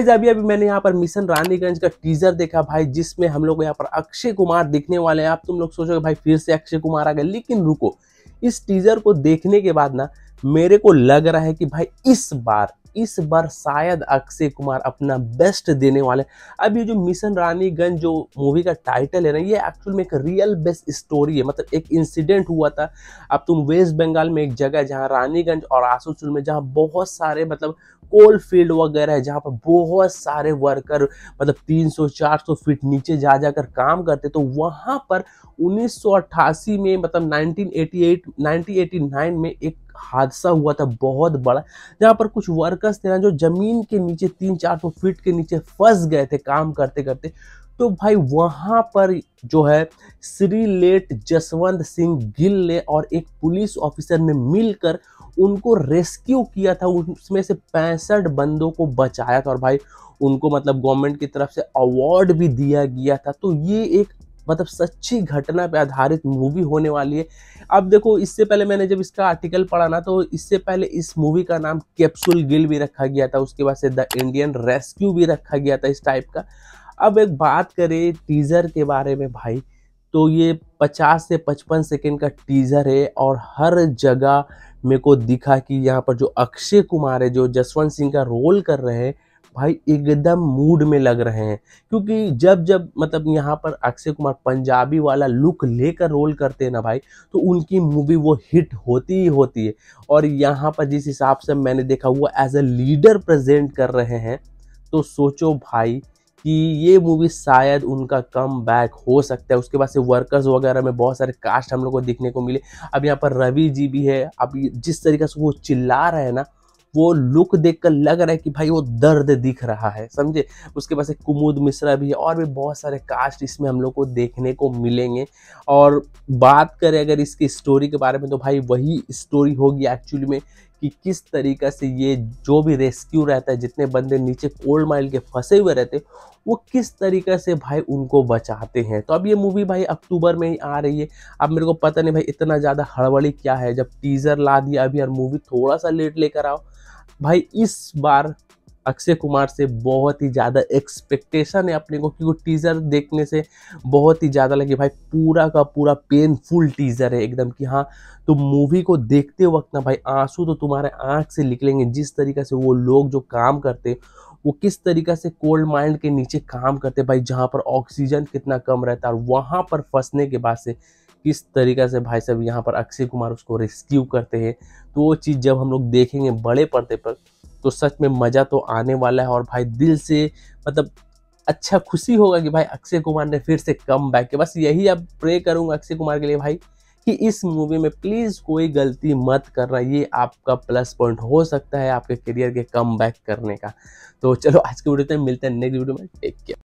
गई अभी अभी मैंने यहाँ पर मिशन रानीगंज का टीजर देखा भाई जिसमें हम लोग यहाँ पर अक्षय कुमार दिखने वाले हैं आप तुम लोग सोचोगे भाई फिर से अक्षय कुमार आ गए लेकिन रुको इस टीजर को देखने के बाद ना मेरे को लग रहा है कि भाई इस बार इस बार शायद अक्षय कुमार अपना बेस्ट देने वाले अब ये जो मिशन रानीगंज जो मूवी का टाइटल है ना ये एक्चुअल में एक रियल बेस्ट स्टोरी है मतलब एक इंसिडेंट हुआ था अब तुम वेस्ट बंगाल में एक जगह जहाँ रानीगंज और आसनसोल में जहाँ बहुत सारे मतलब कोल फील्ड वगैरह है जहाँ पर बहुत सारे वर्कर मतलब 300-400 फीट नीचे जा जाकर काम करते तो वहाँ पर 1988 में मतलब 1988 1989 में एक हादसा हुआ था बहुत बड़ा जहाँ पर कुछ वर्कर्स थे ना जो ज़मीन के नीचे तीन चार सौ फीट के नीचे फंस गए थे काम करते करते तो भाई वहां पर जो है श्री लेट जसवंत सिंह गिल ने और एक पुलिस ऑफिसर ने मिलकर उनको रेस्क्यू किया था उसमें से पैंसठ बंदों को बचाया था और भाई उनको मतलब गवर्नमेंट की तरफ से अवार्ड भी दिया गया था तो ये एक मतलब सच्ची घटना पे आधारित मूवी होने वाली है अब देखो इससे पहले मैंने जब इसका आर्टिकल पढ़ा ना तो इससे पहले इस मूवी का नाम कैप्सूल गिल भी रखा गया था उसके बाद से द इंडियन रेस्क्यू भी रखा गया था इस टाइप का अब एक बात करें टीज़र के बारे में भाई तो ये 50 से 55 सेकेंड का टीज़र है और हर जगह મેકો દિખા કી યહા પર જો અક્ષય કુમાર હે જો જસવન સિંહ કા રોલ કર રહે હે ભાઈ એકદમ મૂડ મે લગ રહે હે ક્યોકી જબ જબ મતલબ યહા પર અક્ષય કુમાર પંજાબી વાલા લુક લેકર રોલ કરતે હે ના ભાઈ તો ઉનકી મૂવી વો હિટ હોતી હી હોતી હે ઓર યહા પર جس હિસાબ સે મેને દેખા વો એઝ અ લીડર પ્રેઝન્ટ કર રહે હે તો સોચો ભાઈ कि ये मूवी शायद उनका कम बैक हो सकता है उसके बाद से वर्कर्स वगैरह में बहुत सारे कास्ट हम लोग को देखने को मिले अब यहाँ पर रवि जी भी है अब जिस तरीके से वो चिल्ला रहे हैं ना वो लुक देखकर लग रहा है कि भाई वो दर्द दिख रहा है समझे उसके पास एक कुमुद मिश्रा भी है और भी बहुत सारे कास्ट इसमें हम लोग को देखने को मिलेंगे और बात करें अगर इसकी स्टोरी के बारे में तो भाई वही स्टोरी होगी एक्चुअली में कि किस तरीका से ये जो भी रेस्क्यू रहता है जितने बंदे नीचे कोल्ड माइल के फंसे हुए रहते हैं वो किस तरीका से भाई उनको बचाते हैं तो अब ये मूवी भाई अक्टूबर में ही आ रही है अब मेरे को पता नहीं भाई इतना ज़्यादा हड़बड़ी क्या है जब टीज़र ला दिया अभी यार मूवी थोड़ा सा लेट लेकर आओ भाई इस बार अक्षय कुमार से बहुत ही ज़्यादा एक्सपेक्टेशन है अपने को क्योंकि टीज़र देखने से बहुत ही ज़्यादा लगे भाई पूरा का पूरा पेनफुल टीज़र है एकदम कि हाँ तो मूवी को देखते वक्त ना भाई आंसू तो तुम्हारे आँख से निकलेंगे जिस तरीके से वो लोग जो काम करते वो किस तरीक़े से कोल्ड माइंड के नीचे काम करते भाई जहाँ पर ऑक्सीजन कितना कम रहता है और वहाँ पर फंसने के बाद से किस तरीक़े से भाई साहब यहाँ पर अक्षय कुमार उसको रेस्क्यू करते हैं तो वो चीज़ जब हम लोग देखेंगे बड़े पर्दे पर तो सच में मज़ा तो आने वाला है और भाई दिल से मतलब अच्छा खुशी होगा कि भाई अक्षय कुमार ने फिर से कम बैक किया बस यही अब प्रे करूँगा अक्षय कुमार के लिए भाई कि इस मूवी में प्लीज़ कोई गलती मत करना ये आपका प्लस पॉइंट हो सकता है आपके करियर के कम बैक करने का तो चलो आज के वीडियो में मिलते हैं नेक्स्ट वीडियो में टेक केयर